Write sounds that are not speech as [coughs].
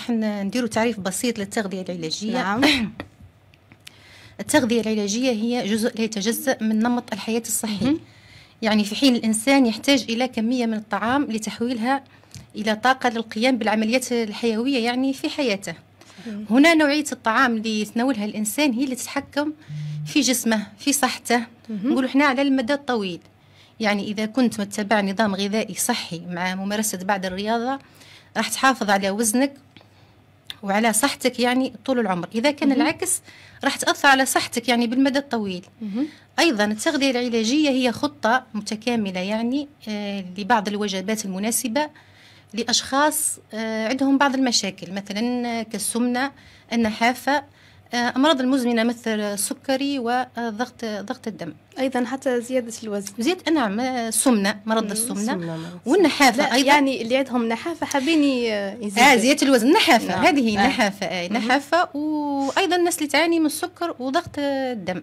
راح نديروا تعريف بسيط للتغذية العلاجية نعم [coughs] التغذية العلاجية هي جزء لا يتجزأ من نمط الحياة الصحي يعني في حين الإنسان يحتاج إلى كمية من الطعام لتحويلها إلى طاقة للقيام بالعمليات الحيوية يعني في حياته هنا نوعية الطعام اللي يتناولها الإنسان هي اللي تتحكم في جسمه في صحته نقول احنا على المدى الطويل يعني إذا كنت متبع نظام غذائي صحي مع ممارسة بعض الرياضة راح تحافظ على وزنك وعلى صحتك يعني طول العمر إذا كان العكس راح تأثر على صحتك يعني بالمدى الطويل أيضا التغذية العلاجية هي خطة متكاملة يعني آه، لبعض الوجبات المناسبة لأشخاص آه، عندهم بعض المشاكل مثلا كالسمنة النحافة آه، أمراض المزمنة مثل السكري وضغط ضغط الدم أيضا حتى زيادة الوزن زيادة نعم آه، السمنة مرض السمنة والنحافة أيضا يعني اللي عندهم نحافة حابين يزيدوا آه زيادة الوزن نحافة نعم. هذه آه. نحافة آه. نحافة وأيضا الناس اللي تعاني من السكر وضغط الدم